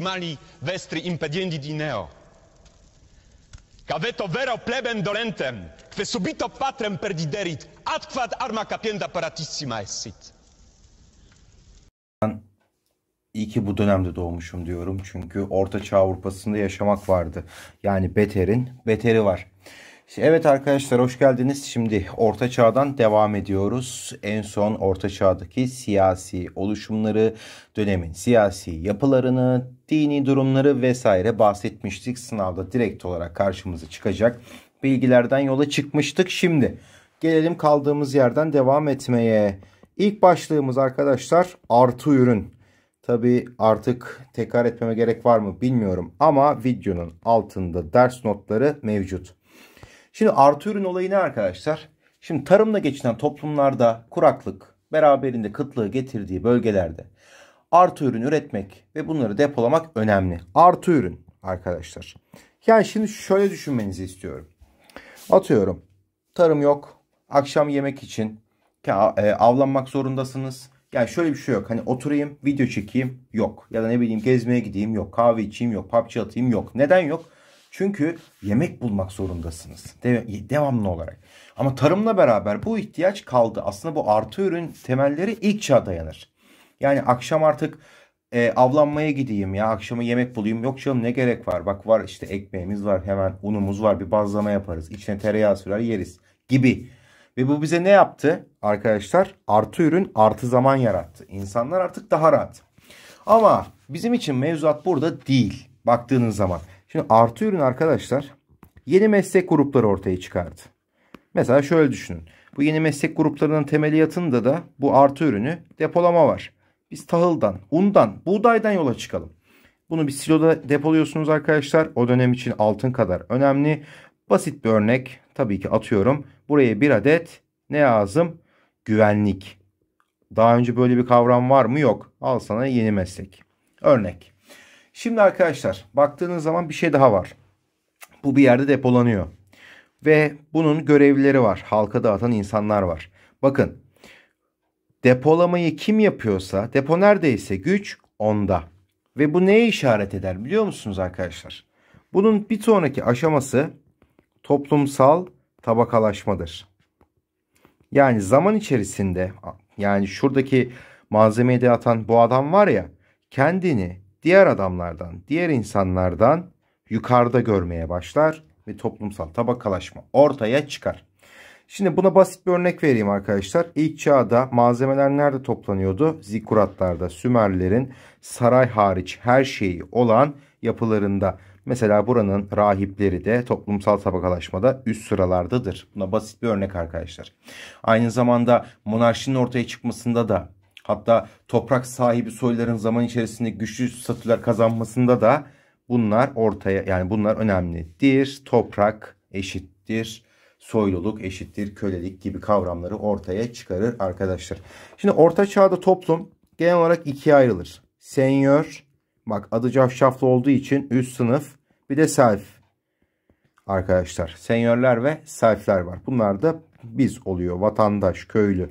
mali vestri impediendi ineo. Caveto vero plebem dolentem, que subito patrem perdiderit, ad arma capienda paratissima essit. Ben iyi ki bu dönemde doğmuşum diyorum. Çünkü Orta Çağ Avrupa'sında yaşamak vardı. Yani beterin beteri var. Evet arkadaşlar hoş geldiniz. Şimdi Orta Çağ'dan devam ediyoruz. En son Orta Çağ'daki siyasi oluşumları, dönemin siyasi yapılarını, dini durumları vesaire bahsetmiştik. Sınavda direkt olarak karşımıza çıkacak bilgilerden yola çıkmıştık. Şimdi gelelim kaldığımız yerden devam etmeye. İlk başlığımız arkadaşlar artı ürün. Tabi artık tekrar etmeme gerek var mı bilmiyorum ama videonun altında ders notları mevcut. Şimdi artı ürün olayı ne arkadaşlar? Şimdi tarımla geçinen toplumlarda kuraklık beraberinde kıtlığı getirdiği bölgelerde artı ürün üretmek ve bunları depolamak önemli. Artı ürün arkadaşlar. Yani şimdi şöyle düşünmenizi istiyorum. Atıyorum tarım yok. Akşam yemek için e, avlanmak zorundasınız. Yani şöyle bir şey yok. Hani oturayım video çekeyim yok. Ya da ne bileyim gezmeye gideyim yok. Kahve içeyim yok. PUBG atayım yok. Neden yok? Çünkü yemek bulmak zorundasınız devamlı olarak. Ama tarımla beraber bu ihtiyaç kaldı. Aslında bu artı ürün temelleri ilk çağa dayanır. Yani akşam artık e, avlanmaya gideyim ya akşamı yemek bulayım. Yok canım ne gerek var? Bak var işte ekmeğimiz var hemen unumuz var bir bazlama yaparız. İçine tereyağı sürer yeriz gibi. Ve bu bize ne yaptı arkadaşlar? Artı ürün artı zaman yarattı. İnsanlar artık daha rahat. Ama bizim için mevzuat burada değil baktığınız zaman. Şimdi artı ürün arkadaşlar yeni meslek grupları ortaya çıkardı. Mesela şöyle düşünün. Bu yeni meslek gruplarının temeli temeliyatında da bu artı ürünü depolama var. Biz tahıldan, undan, buğdaydan yola çıkalım. Bunu bir siloda depoluyorsunuz arkadaşlar. O dönem için altın kadar önemli. Basit bir örnek tabii ki atıyorum. Buraya bir adet ne lazım? Güvenlik. Daha önce böyle bir kavram var mı? Yok. Al sana yeni meslek. Örnek. Şimdi arkadaşlar baktığınız zaman bir şey daha var. Bu bir yerde depolanıyor. Ve bunun görevlileri var. Halka dağıtan insanlar var. Bakın depolamayı kim yapıyorsa depo neredeyse güç onda. Ve bu neye işaret eder biliyor musunuz arkadaşlar? Bunun bir sonraki aşaması toplumsal tabakalaşmadır. Yani zaman içerisinde yani şuradaki malzemeyi de atan bu adam var ya kendini diğer adamlardan, diğer insanlardan yukarıda görmeye başlar ve toplumsal tabakalaşma ortaya çıkar. Şimdi buna basit bir örnek vereyim arkadaşlar. İlk çağda malzemeler nerede toplanıyordu? Zikuratlarda Sümerlerin saray hariç her şeyi olan yapılarında. Mesela buranın rahipleri de toplumsal tabakalaşmada üst sıralardadır. Buna basit bir örnek arkadaşlar. Aynı zamanda monarşinin ortaya çıkmasında da Hatta toprak sahibi soyların zaman içerisinde güçlü statüler kazanmasında da bunlar ortaya yani bunlar önemlidir. Toprak eşittir soyluluk eşittir kölelik gibi kavramları ortaya çıkarır arkadaşlar. Şimdi orta çağda toplum genel olarak ikiye ayrılır. Senyor bak adı cafcaflı olduğu için üst sınıf bir de self arkadaşlar. Senyörler ve selfler var. Bunlar da biz oluyor vatandaş köylü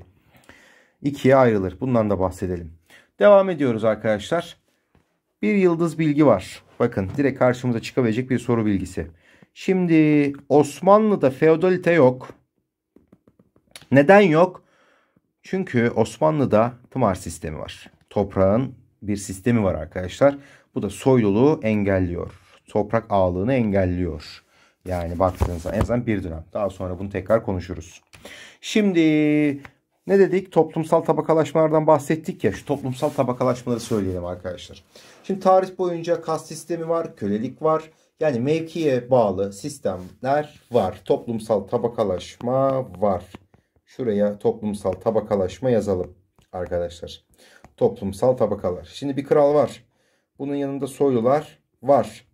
ikiye ayrılır. Bundan da bahsedelim. Devam ediyoruz arkadaşlar. Bir yıldız bilgi var. Bakın direkt karşımıza çıkabilecek bir soru bilgisi. Şimdi Osmanlı'da feodalite yok. Neden yok? Çünkü Osmanlı'da tımar sistemi var. Toprağın bir sistemi var arkadaşlar. Bu da soyluluğu engelliyor. Toprak ağlığını engelliyor. Yani baktığınızda en azından bir dönem. Daha sonra bunu tekrar konuşuruz. Şimdi ne dedik? Toplumsal tabakalaşmalardan bahsettik ya. Şu toplumsal tabakalaşmaları söyleyelim arkadaşlar. Şimdi tarih boyunca kas sistemi var, kölelik var. Yani mevkiye bağlı sistemler var. Toplumsal tabakalaşma var. Şuraya toplumsal tabakalaşma yazalım arkadaşlar. Toplumsal tabakalar. Şimdi bir kral var. Bunun yanında soylular var.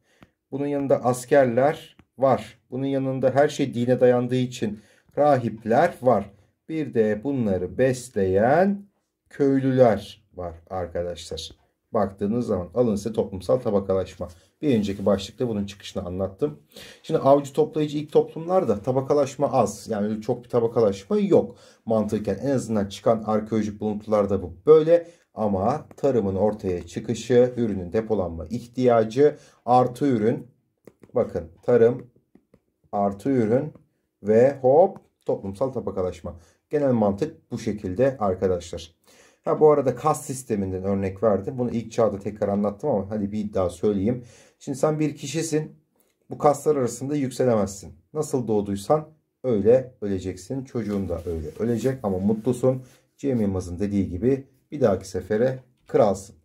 Bunun yanında askerler var. Bunun yanında her şey dine dayandığı için rahipler var. Bir de bunları besleyen köylüler var arkadaşlar. Baktığınız zaman alın size toplumsal tabakalaşma. Bir önceki başlıkta bunun çıkışını anlattım. Şimdi avcı toplayıcı ilk toplumlarda tabakalaşma az. Yani çok bir tabakalaşma yok. Mantıken en azından çıkan arkeolojik buluntularda bu böyle. Ama tarımın ortaya çıkışı, ürünün depolanma ihtiyacı, artı ürün. Bakın tarım, artı ürün ve hop toplumsal tabakalaşma. Genel mantık bu şekilde arkadaşlar. Ha bu arada kas sisteminden örnek verdim. Bunu ilk çağda tekrar anlattım ama hadi bir daha söyleyeyim. Şimdi sen bir kişisin. Bu kaslar arasında yükselemezsin. Nasıl doğduysan öyle öleceksin. Çocuğun da öyle ölecek ama mutlusun. Cem Yılmaz'ın dediği gibi bir dahaki sefere kralsın.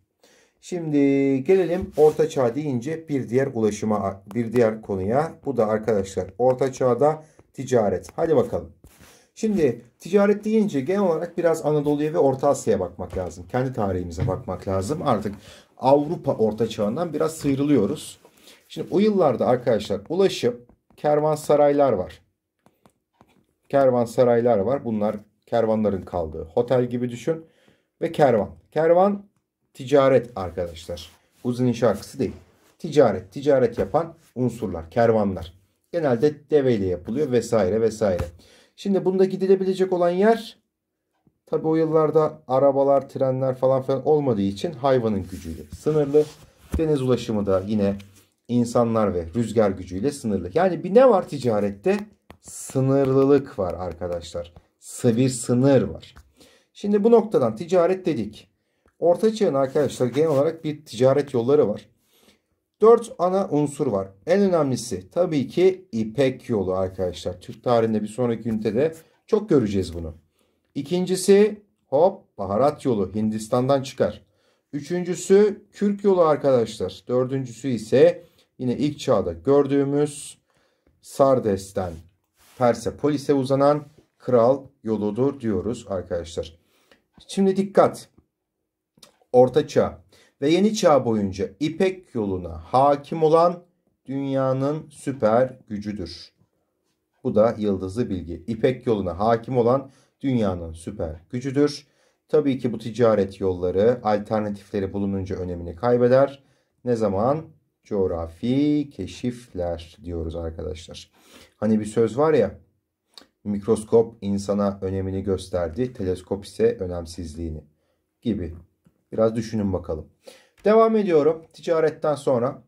Şimdi gelelim orta çağ deyince bir diğer ulaşıma bir diğer konuya. Bu da arkadaşlar orta çağda ticaret. Hadi bakalım. Şimdi ticaret deyince genel olarak biraz Anadolu'ya ve Orta Asya'ya bakmak lazım. Kendi tarihimize bakmak lazım. Artık Avrupa Orta Çağ'ından biraz sıyrılıyoruz. Şimdi o yıllarda arkadaşlar ulaşım kervansaraylar var. Kervansaraylar var. Bunlar kervanların kaldığı hotel gibi düşün ve kervan. Kervan ticaret arkadaşlar. Uzun şarkısı değil. Ticaret, ticaret yapan unsurlar, kervanlar. Genelde deveyle yapılıyor vesaire vesaire. Şimdi bunda gidilebilecek olan yer tabi o yıllarda arabalar, trenler falan filan olmadığı için hayvanın gücüyle sınırlı. Deniz ulaşımı da yine insanlar ve rüzgar gücüyle sınırlı. Yani bir ne var ticarette? Sınırlılık var arkadaşlar. Bir sınır var. Şimdi bu noktadan ticaret dedik. Orta çağın arkadaşlar genel olarak bir ticaret yolları var. 4 ana unsur var. En önemlisi tabii ki İpek yolu arkadaşlar. Türk tarihinde bir sonraki ünitede çok göreceğiz bunu. İkincisi hop baharat yolu Hindistan'dan çıkar. Üçüncüsü Kürk yolu arkadaşlar. Dördüncüsü ise yine ilk çağda gördüğümüz Sardes'ten Persepolis'e uzanan kral yoludur diyoruz arkadaşlar. Şimdi dikkat. Orta çağ ve yeni çağ boyunca İpek yoluna hakim olan dünyanın süper gücüdür. Bu da yıldızlı bilgi. İpek yoluna hakim olan dünyanın süper gücüdür. Tabii ki bu ticaret yolları alternatifleri bulununca önemini kaybeder. Ne zaman? Coğrafi keşifler diyoruz arkadaşlar. Hani bir söz var ya mikroskop insana önemini gösterdi, teleskop ise önemsizliğini gibi. Biraz düşünün bakalım. Devam ediyorum. Ticaretten sonra.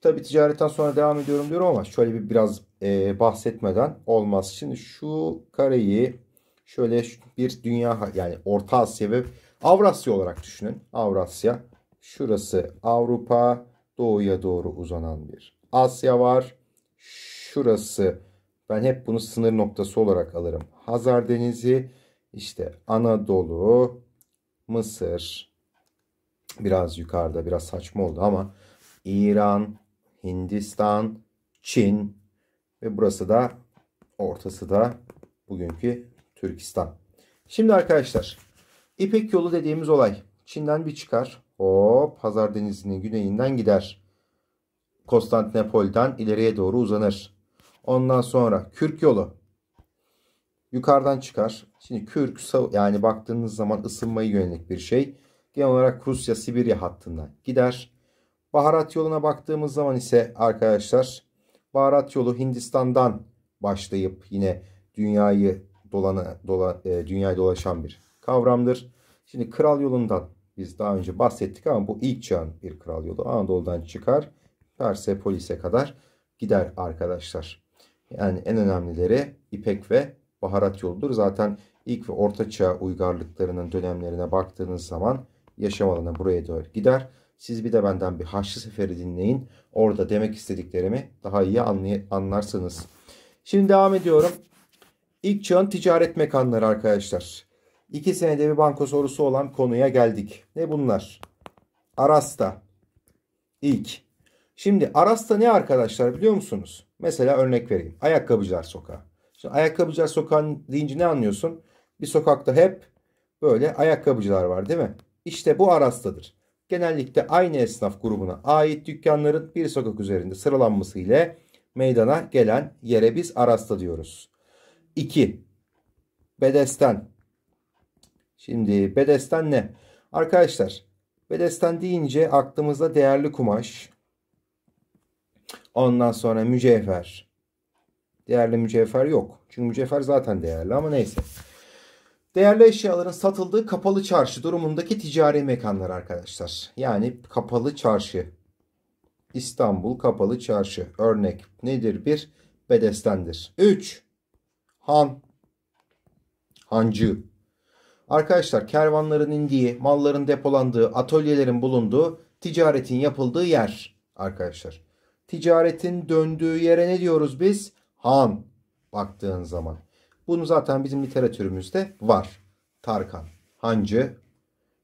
Tabi ticaretten sonra devam ediyorum diyorum ama şöyle bir biraz e, bahsetmeden olmaz. Şimdi şu kareyi şöyle bir dünya yani Orta Asya ve Avrasya olarak düşünün. Avrasya. Şurası Avrupa. Doğuya doğru uzanan bir Asya var. Şurası ben hep bunu sınır noktası olarak alırım. Hazar Denizi, işte Anadolu, Mısır, biraz yukarıda biraz saçma oldu ama İran, Hindistan, Çin ve burası da ortası da bugünkü Türkistan. Şimdi arkadaşlar İpek yolu dediğimiz olay Çin'den bir çıkar. Hop Hazar Denizi'nin güneyinden gider. Konstantinopol'den ileriye doğru uzanır. Ondan sonra Kürk yolu yukarıdan çıkar. Şimdi Kürk yani baktığınız zaman ısınmayı yönelik bir şey genel olarak Rusya Sibirya hattından gider. Baharat yoluna baktığımız zaman ise arkadaşlar baharat yolu Hindistan'dan başlayıp yine dünyayı dolana, dola, e, dünyayı dolaşan bir kavramdır. Şimdi kral yolundan biz daha önce bahsettik ama bu ilk çağın bir kral yolu. Anadolu'dan çıkar Persepolis'e kadar gider arkadaşlar. Yani en önemlileri İpek ve Baharat yoludur. Zaten ilk ve orta çağ uygarlıklarının dönemlerine baktığınız zaman yaşam alanı buraya doğru gider. Siz bir de benden bir Haçlı Seferi dinleyin. Orada demek istediklerimi daha iyi anlarsınız. Şimdi devam ediyorum. İlk çağın ticaret mekanları arkadaşlar. İki senede bir banko sorusu olan konuya geldik. Ne bunlar? Arasta. İlk. Şimdi Arasta ne arkadaşlar biliyor musunuz? Mesela örnek vereyim. Ayakkabıcılar sokağı. Şimdi ayakkabıcılar sokağı deyince ne anlıyorsun? Bir sokakta hep böyle ayakkabıcılar var değil mi? İşte bu Aras'tadır. Genellikle aynı esnaf grubuna ait dükkanların bir sokak üzerinde sıralanması ile meydana gelen yere biz Arasta diyoruz. 2. Bedesten. Şimdi bedesten ne? Arkadaşlar bedesten deyince aklımızda değerli kumaş. Ondan sonra mücevher. Değerli mücevher yok. Çünkü mücevher zaten değerli ama neyse. Değerli eşyaların satıldığı kapalı çarşı durumundaki ticari mekanlar arkadaşlar. Yani kapalı çarşı. İstanbul kapalı çarşı. Örnek nedir? Bir bedestendir. 3. Han. Hancı. Arkadaşlar kervanların indiği, malların depolandığı, atölyelerin bulunduğu, ticaretin yapıldığı yer arkadaşlar. Ticaretin döndüğü yere ne diyoruz biz? Han baktığın zaman. Bunu zaten bizim literatürümüzde var. Tarkan, hancı,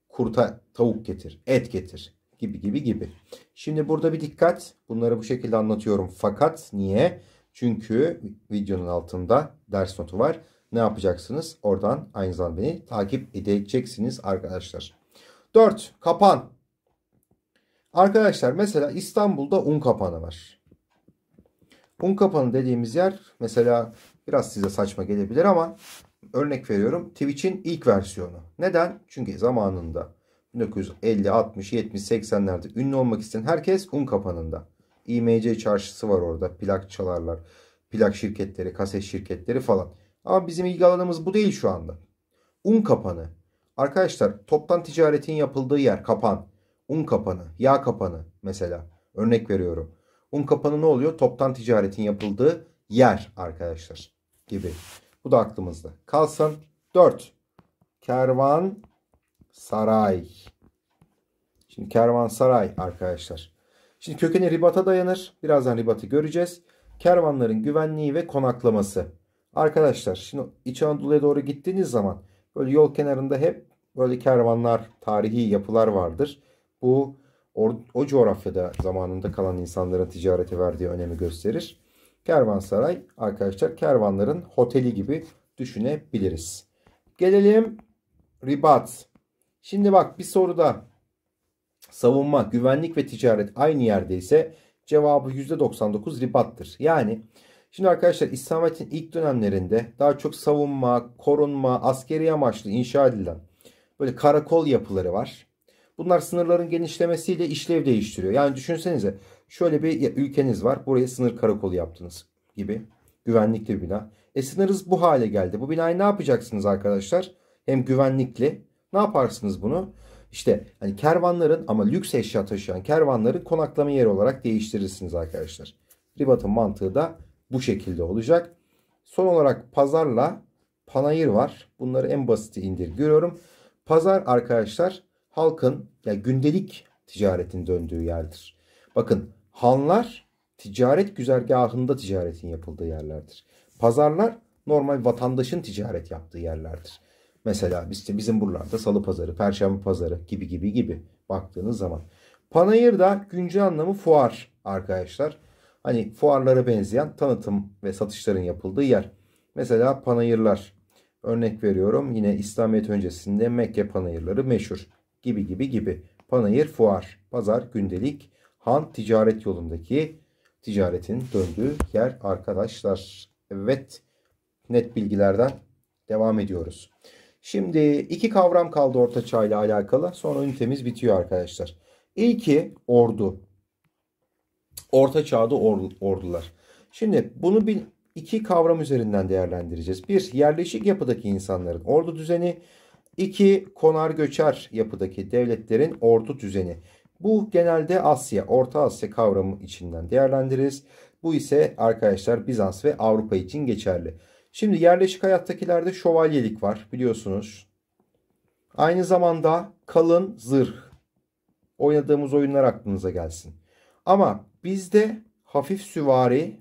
kurta tavuk getir, et getir gibi gibi gibi. Şimdi burada bir dikkat. Bunları bu şekilde anlatıyorum. Fakat niye? Çünkü videonun altında ders notu var. Ne yapacaksınız? Oradan aynı zamanda beni takip edeceksiniz arkadaşlar. 4. Kapan. Arkadaşlar mesela İstanbul'da un kapanı var. Un kapanı dediğimiz yer mesela Biraz size saçma gelebilir ama örnek veriyorum Twitch'in ilk versiyonu. Neden? Çünkü zamanında 1950, 60, 70, 80'lerde ünlü olmak isteyen herkes un kapanında. IMC çarşısı var orada. Plak çalarlar. Plak şirketleri, kaset şirketleri falan. Ama bizim ilgi alanımız bu değil şu anda. Un kapanı. Arkadaşlar toptan ticaretin yapıldığı yer kapan. Un kapanı, yağ kapanı mesela. Örnek veriyorum. Un kapanı ne oluyor? Toptan ticaretin yapıldığı yer arkadaşlar gibi. Bu da aklımızda kalsın. 4. Kervan saray. Şimdi kervan saray arkadaşlar. Şimdi kökeni ribata dayanır. Birazdan ribatı göreceğiz. Kervanların güvenliği ve konaklaması. Arkadaşlar şimdi İç Anadolu'ya doğru gittiğiniz zaman böyle yol kenarında hep böyle kervanlar, tarihi yapılar vardır. Bu o, o coğrafyada zamanında kalan insanların ticarete verdiği önemi gösterir. Kervansaray arkadaşlar kervanların oteli gibi düşünebiliriz. Gelelim ribat. Şimdi bak bir soruda savunma, güvenlik ve ticaret aynı yerdeyse ise cevabı %99 ribattır. Yani şimdi arkadaşlar İslamiyet'in ilk dönemlerinde daha çok savunma, korunma, askeri amaçlı inşa edilen böyle karakol yapıları var. Bunlar sınırların genişlemesiyle işlev değiştiriyor. Yani düşünsenize Şöyle bir ülkeniz var. Buraya sınır karakolu yaptınız gibi. Güvenlikli bir bina. E sınırız bu hale geldi. Bu binayı ne yapacaksınız arkadaşlar? Hem güvenlikli. Ne yaparsınız bunu? İşte hani kervanların ama lüks eşya taşıyan kervanların konaklama yeri olarak değiştirirsiniz arkadaşlar. Ribat'ın mantığı da bu şekilde olacak. Son olarak pazarla panayır var. Bunları en basiti görüyorum. Pazar arkadaşlar halkın ya yani gündelik ticaretin döndüğü yerdir. Bakın Hanlar ticaret güzergahında ticaretin yapıldığı yerlerdir. Pazarlar normal vatandaşın ticaret yaptığı yerlerdir. Mesela işte bizim buralarda salı pazarı, perşembe pazarı gibi gibi gibi baktığınız zaman. Panayır da güncel anlamı fuar arkadaşlar. Hani fuarlara benzeyen tanıtım ve satışların yapıldığı yer. Mesela panayırlar. Örnek veriyorum yine İslamiyet öncesinde Mekke panayırları meşhur gibi gibi gibi. Panayır fuar, pazar, gündelik, Han ticaret yolundaki ticaretin döndüğü yer arkadaşlar. Evet net bilgilerden devam ediyoruz. Şimdi iki kavram kaldı ortaçağ ile alakalı. Sonra ünitemiz bitiyor arkadaşlar. İlki ordu. Orta çağda ordular. Şimdi bunu bir iki kavram üzerinden değerlendireceğiz. Bir yerleşik yapıdaki insanların ordu düzeni. İki konar göçer yapıdaki devletlerin ordu düzeni. Bu genelde Asya, Orta Asya kavramı içinden değerlendiririz. Bu ise arkadaşlar Bizans ve Avrupa için geçerli. Şimdi yerleşik hayattakilerde şövalyelik var biliyorsunuz. Aynı zamanda kalın zırh. Oynadığımız oyunlar aklınıza gelsin. Ama bizde hafif süvari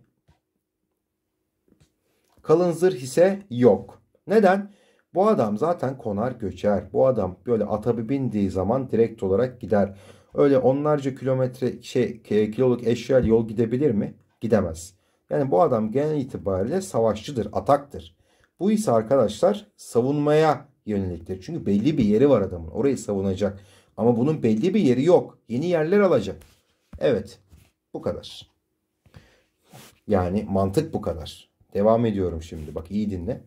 kalın zırh ise yok. Neden? Bu adam zaten konar göçer. Bu adam böyle ata bindiği zaman direkt olarak gider. Öyle onlarca kilometre şey e, kiloluk eşya yol gidebilir mi? Gidemez. Yani bu adam genel itibariyle savaşçıdır, ataktır. Bu ise arkadaşlar savunmaya yöneliktir. Çünkü belli bir yeri var adamın. Orayı savunacak. Ama bunun belli bir yeri yok. Yeni yerler alacak. Evet. Bu kadar. Yani mantık bu kadar. Devam ediyorum şimdi. Bak iyi dinle.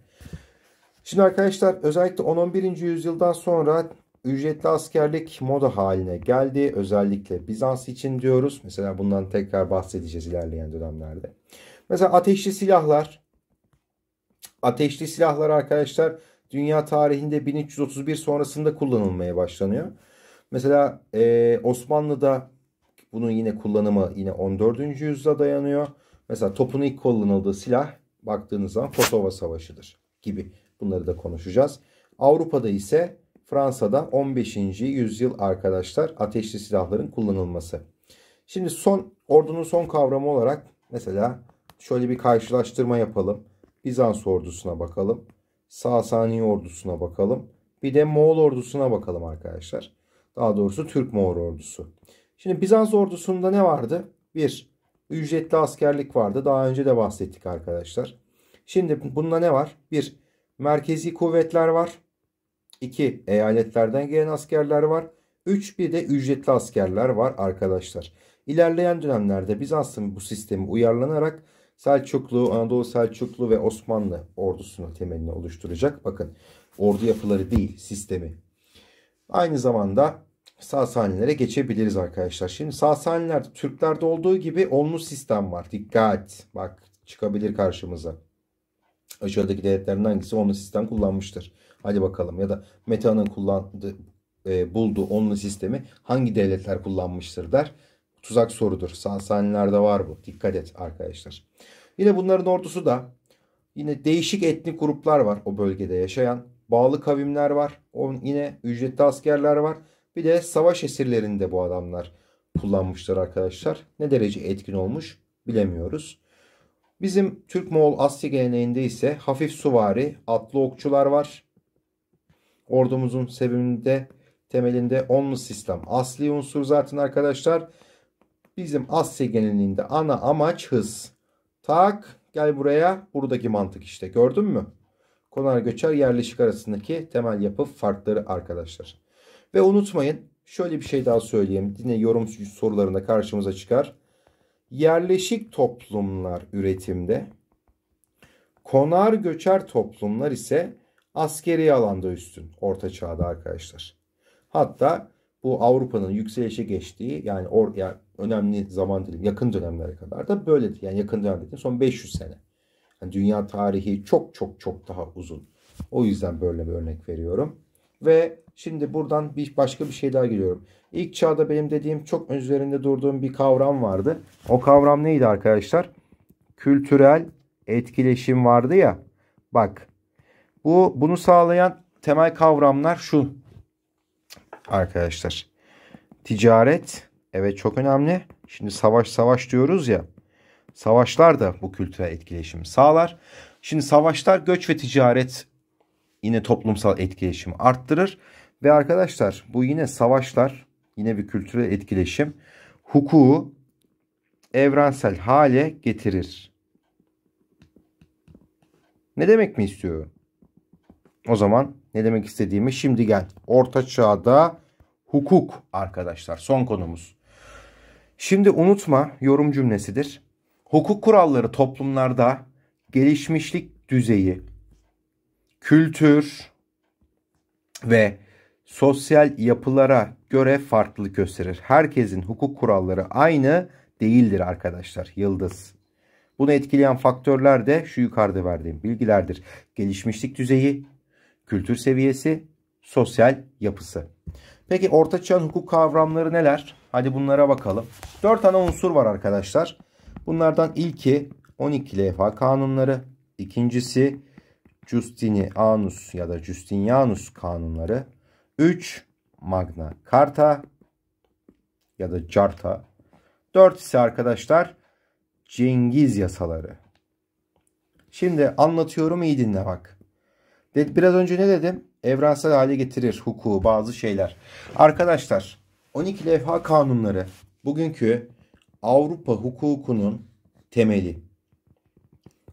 Şimdi arkadaşlar özellikle 10-11. yüzyıldan sonra ücretli askerlik moda haline geldi. Özellikle Bizans için diyoruz. Mesela bundan tekrar bahsedeceğiz ilerleyen dönemlerde. Mesela ateşli silahlar. Ateşli silahlar arkadaşlar dünya tarihinde 1331 sonrasında kullanılmaya başlanıyor. Mesela e, Osmanlı'da bunun yine kullanımı yine 14. yüzyıla dayanıyor. Mesela topun ilk kullanıldığı silah baktığınız zaman Kosova Savaşı'dır gibi. Bunları da konuşacağız. Avrupa'da ise Fransa'da 15. yüzyıl arkadaşlar ateşli silahların kullanılması. Şimdi son ordunun son kavramı olarak mesela şöyle bir karşılaştırma yapalım. Bizans ordusuna bakalım. Sasani ordusuna bakalım. Bir de Moğol ordusuna bakalım arkadaşlar. Daha doğrusu Türk Moğol ordusu. Şimdi Bizans ordusunda ne vardı? Bir, ücretli askerlik vardı. Daha önce de bahsettik arkadaşlar. Şimdi bunda ne var? Bir, merkezi kuvvetler var. 2. Eyaletlerden gelen askerler var. 3. Bir de ücretli askerler var arkadaşlar. İlerleyen dönemlerde biz aslında bu sistemi uyarlanarak Selçuklu, Anadolu Selçuklu ve Osmanlı ordusunun temelini oluşturacak. Bakın ordu yapıları değil sistemi. Aynı zamanda Sasanilere geçebiliriz arkadaşlar. Şimdi Sasanilerde Türklerde olduğu gibi onlu sistem var. Dikkat bak çıkabilir karşımıza. Aşağıdaki devletlerin hangisi onlu sistem kullanmıştır. Hadi bakalım ya da Meta'nın kullandığı e, bulduğu onlu sistemi hangi devletler kullanmıştır der. Tuzak sorudur. Sasanilerde var bu. Dikkat et arkadaşlar. Yine bunların ordusu da yine değişik etnik gruplar var o bölgede yaşayan. Bağlı kavimler var. On, yine ücretli askerler var. Bir de savaş esirlerinde bu adamlar kullanmışlar arkadaşlar. Ne derece etkin olmuş bilemiyoruz. Bizim Türk-Moğol Asya geleneğinde ise hafif suvari, atlı okçular var. Ordumuzun sebebinde temelinde onlu sistem. Asli unsur zaten arkadaşlar. Bizim Asya genelinde ana amaç hız. Tak gel buraya buradaki mantık işte gördün mü? Konar göçer yerleşik arasındaki temel yapı farkları arkadaşlar. Ve unutmayın şöyle bir şey daha söyleyeyim. Yine yorum sorularında karşımıza çıkar. Yerleşik toplumlar üretimde. Konar göçer toplumlar ise askeri alanda üstün orta çağda arkadaşlar. Hatta bu Avrupa'nın yükselişe geçtiği yani, or, yani önemli zaman dilimi yakın dönemlere kadar da böyledi. Yani yakın dönem dediğim son 500 sene. Yani dünya tarihi çok çok çok daha uzun. O yüzden böyle bir örnek veriyorum. Ve şimdi buradan bir başka bir şey daha geliyorum. İlk çağda benim dediğim çok üzerinde durduğum bir kavram vardı. O kavram neydi arkadaşlar? Kültürel etkileşim vardı ya. Bak bu bunu sağlayan temel kavramlar şu arkadaşlar. Ticaret evet çok önemli. Şimdi savaş savaş diyoruz ya. Savaşlar da bu kültürel etkileşim sağlar. Şimdi savaşlar göç ve ticaret yine toplumsal etkileşimi arttırır. Ve arkadaşlar bu yine savaşlar yine bir kültürel etkileşim hukuku evrensel hale getirir. Ne demek mi istiyor? O zaman ne demek istediğimi şimdi gel. Orta çağda hukuk arkadaşlar son konumuz. Şimdi unutma yorum cümlesidir. Hukuk kuralları toplumlarda gelişmişlik düzeyi, kültür ve sosyal yapılara göre farklılık gösterir. Herkesin hukuk kuralları aynı değildir arkadaşlar. Yıldız. Bunu etkileyen faktörler de şu yukarıda verdiğim bilgilerdir. Gelişmişlik düzeyi, kültür seviyesi, sosyal yapısı. Peki ortaçağ hukuk kavramları neler? Hadi bunlara bakalım. 4 ana unsur var arkadaşlar. Bunlardan ilki 12 levha kanunları. ikincisi Justinianus ya da Justinianus kanunları. 3 Magna Carta ya da Carta. 4 ise arkadaşlar Cengiz yasaları. Şimdi anlatıyorum iyi dinle bak. Evet Biraz önce ne dedim? Evrensel hale getirir hukuku bazı şeyler. Arkadaşlar 12 levha kanunları bugünkü Avrupa hukukunun temeli.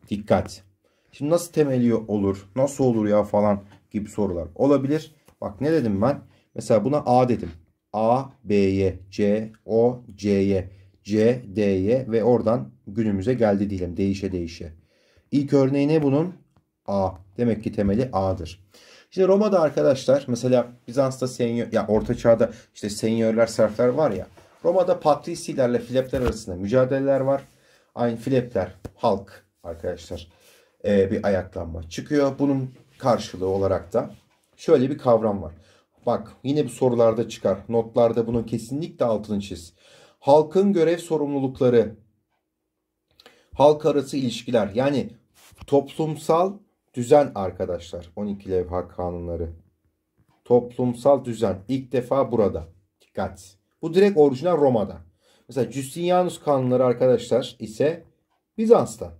Dikkat. Şimdi nasıl temeli olur? Nasıl olur ya falan gibi sorular olabilir. Bak ne dedim ben? Mesela buna A dedim. A, B'ye, C, O, C'ye, C, D'ye ve oradan günümüze geldi diyelim değişe değişe. İlk örneği ne bunun? A. Demek ki temeli A'dır. İşte Roma'da arkadaşlar mesela Bizans'ta senyor ya orta çağda işte senyörler serfler var ya. Roma'da patrisilerle filepler arasında mücadeleler var. Aynı filepler halk arkadaşlar ee, bir ayaklanma çıkıyor. Bunun karşılığı olarak da şöyle bir kavram var. Bak yine bu sorularda çıkar. Notlarda bunun kesinlikle altını çiz. Halkın görev sorumlulukları, halk arası ilişkiler yani toplumsal Düzen arkadaşlar 12 levha kanunları. Toplumsal düzen ilk defa burada. Dikkat. Bu direkt orijinal Roma'da. Mesela Justinianus kanunları arkadaşlar ise Bizans'ta.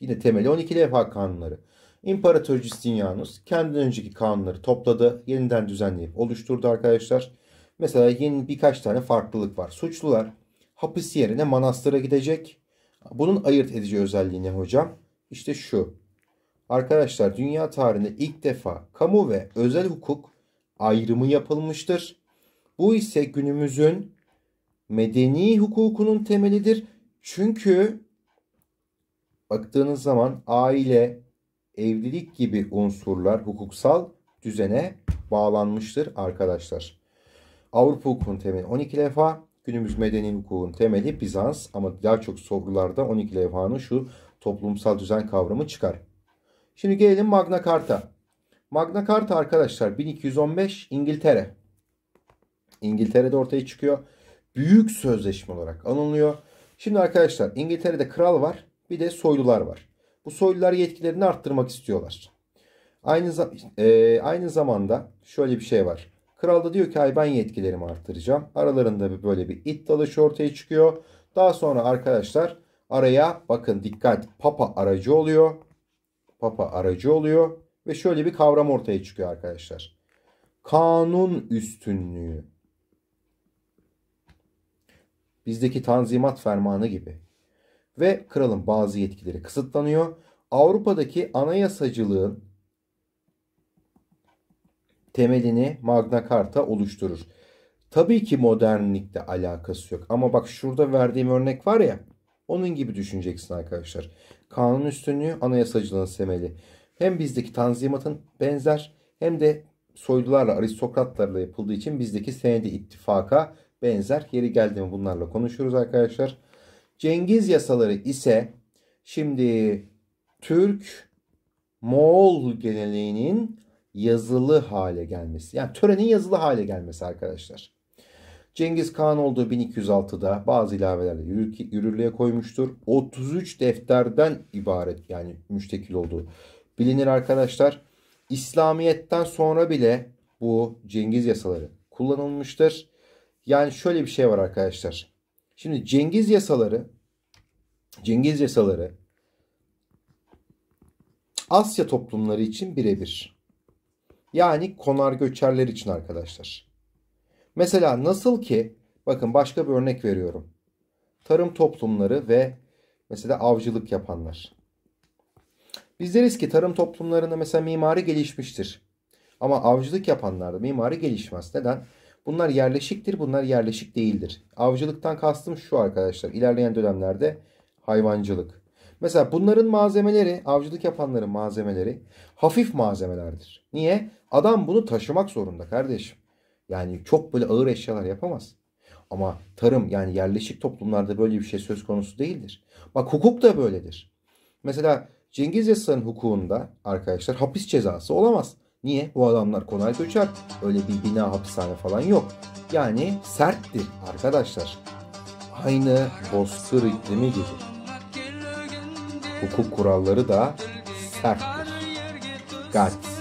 Yine temeli 12 levha kanunları. İmparator Justinianus kendinden önceki kanunları topladı. Yeniden düzenleyip oluşturdu arkadaşlar. Mesela yeni birkaç tane farklılık var. Suçlular hapis yerine manastıra gidecek. Bunun ayırt edici özelliği ne hocam? İşte şu. Arkadaşlar dünya tarihinde ilk defa kamu ve özel hukuk ayrımı yapılmıştır. Bu ise günümüzün medeni hukukunun temelidir. Çünkü baktığınız zaman aile, evlilik gibi unsurlar hukuksal düzene bağlanmıştır arkadaşlar. Avrupa hukukunun temeli 12 levha, günümüz medeni hukukun temeli Bizans ama daha çok sorularda 12 levhanın şu toplumsal düzen kavramı çıkar. Şimdi gelelim Magna Carta. Magna Carta arkadaşlar 1215 İngiltere. İngiltere'de ortaya çıkıyor. Büyük sözleşme olarak anılıyor. Şimdi arkadaşlar İngiltere'de kral var bir de soylular var. Bu soylular yetkilerini arttırmak istiyorlar. Aynı, e, aynı zamanda şöyle bir şey var. Kral da diyor ki ay ben yetkilerimi arttıracağım. Aralarında böyle bir it dalışı ortaya çıkıyor. Daha sonra arkadaşlar araya bakın dikkat papa aracı oluyor papa aracı oluyor ve şöyle bir kavram ortaya çıkıyor arkadaşlar. Kanun üstünlüğü. Bizdeki tanzimat fermanı gibi. Ve kralın bazı yetkileri kısıtlanıyor. Avrupa'daki anayasacılığın temelini Magna Carta oluşturur. Tabii ki modernlikle alakası yok. Ama bak şurada verdiğim örnek var ya. Onun gibi düşüneceksin arkadaşlar kanun üstünlüğü anayasacılığın semeli. Hem bizdeki tanzimatın benzer hem de soylularla aristokratlarla yapıldığı için bizdeki senedi ittifaka benzer. Yeri geldi mi bunlarla konuşuruz arkadaşlar. Cengiz yasaları ise şimdi Türk Moğol geleneğinin yazılı hale gelmesi. Yani törenin yazılı hale gelmesi arkadaşlar. Cengiz Kağan olduğu 1206'da bazı ilavelerle yürürlüğe koymuştur. 33 defterden ibaret yani müştekil olduğu bilinir arkadaşlar. İslamiyet'ten sonra bile bu Cengiz yasaları kullanılmıştır. Yani şöyle bir şey var arkadaşlar. Şimdi Cengiz yasaları Cengiz yasaları Asya toplumları için birebir. Yani konar göçerler için arkadaşlar. Mesela nasıl ki bakın başka bir örnek veriyorum. Tarım toplumları ve mesela avcılık yapanlar. Biz deriz ki tarım toplumlarında mesela mimari gelişmiştir. Ama avcılık yapanlarda mimari gelişmez. Neden? Bunlar yerleşiktir, bunlar yerleşik değildir. Avcılıktan kastım şu arkadaşlar. İlerleyen dönemlerde hayvancılık. Mesela bunların malzemeleri, avcılık yapanların malzemeleri hafif malzemelerdir. Niye? Adam bunu taşımak zorunda kardeşim. Yani çok böyle ağır eşyalar yapamaz. Ama tarım yani yerleşik toplumlarda böyle bir şey söz konusu değildir. Bak hukuk da böyledir. Mesela Cengiz Yasa'nın hukukunda arkadaşlar hapis cezası olamaz. Niye? Bu adamlar kolay göçer. Öyle bir bina hapishane falan yok. Yani serttir arkadaşlar. Aynı bozkır iklimi gibi. Hukuk kuralları da serttir. Gats.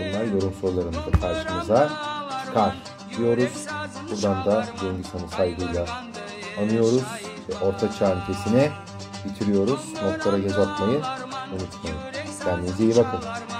Bunlar yorum sorularımızda karşımıza çıkar diyoruz. Buradan da Cengiz Han'ı saygıyla anıyoruz ve orta çağ ülkesine bitiriyoruz. Notlara göz atmayı unutmayın. Kendinize iyi bakın.